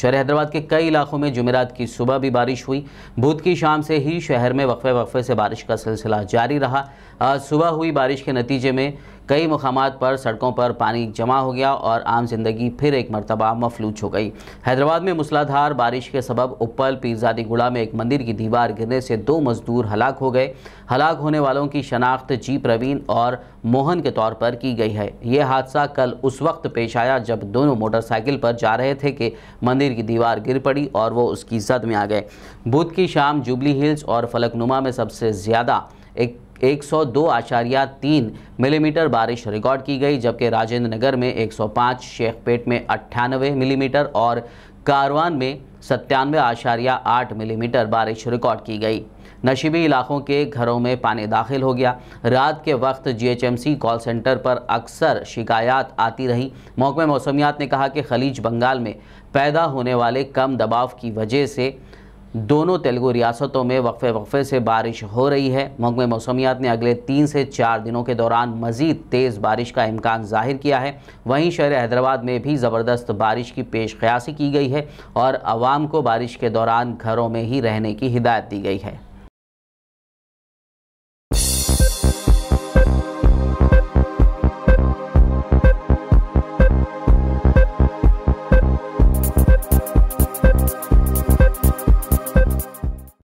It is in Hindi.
शहर हैदराबाद के कई इलाकों में जुमेरात की सुबह भी बारिश हुई बुध की शाम से ही शहर में वक्फे वक्फे से बारिश का सिलसिला जारी रहा आज सुबह हुई बारिश के नतीजे में कई मकाम पर सड़कों पर पानी जमा हो गया और आम जिंदगी फिर एक मरतबा मफलूज हो गई हैदराबाद में मूसलाधार बारिश के सबब उपल गुड़ा में एक मंदिर की दीवार गिरने से दो मजदूर हलाक हो गए हलाक होने वालों की शनाख्त जी प्रवीण और मोहन के तौर पर की गई है ये हादसा कल उस वक्त पेश आया जब दोनों मोटरसाइकिल पर जा रहे थे कि मंदिर की दीवार गिर पड़ी और वो उसकी जद में आ गए बुध की शाम जुबली हिल्स और फलकनुमा में सबसे ज़्यादा एक एक तीन मिलीमीटर बारिश रिकॉर्ड की गई जबकि राजेंद्र नगर में 105, शेखपेट में अट्ठानवे मिलीमीटर और कारवान में सत्तानवे आशारिया आठ मिलीमीटर बारिश रिकॉर्ड की गई नशीबी इलाकों के घरों में पानी दाखिल हो गया रात के वक्त जीएचएमसी कॉल सेंटर पर अक्सर शिकायत आती रही महकमे मौसमियात ने कहा कि खलीज बंगाल में पैदा होने वाले कम दबाव की वजह से दोनों तेलुगु रियासतों में वक्फे वक्फे से बारिश हो रही है महकमे मौसमियात ने अगले तीन से चार दिनों के दौरान मजीद तेज़ बारिश का इम्कान जाहिर किया है वहीं शहर हैदराबाद में भी ज़बरदस्त बारिश की पेश की गई है और आवाम को बारिश के दौरान घरों में ही रहने की हिदायत दी गई है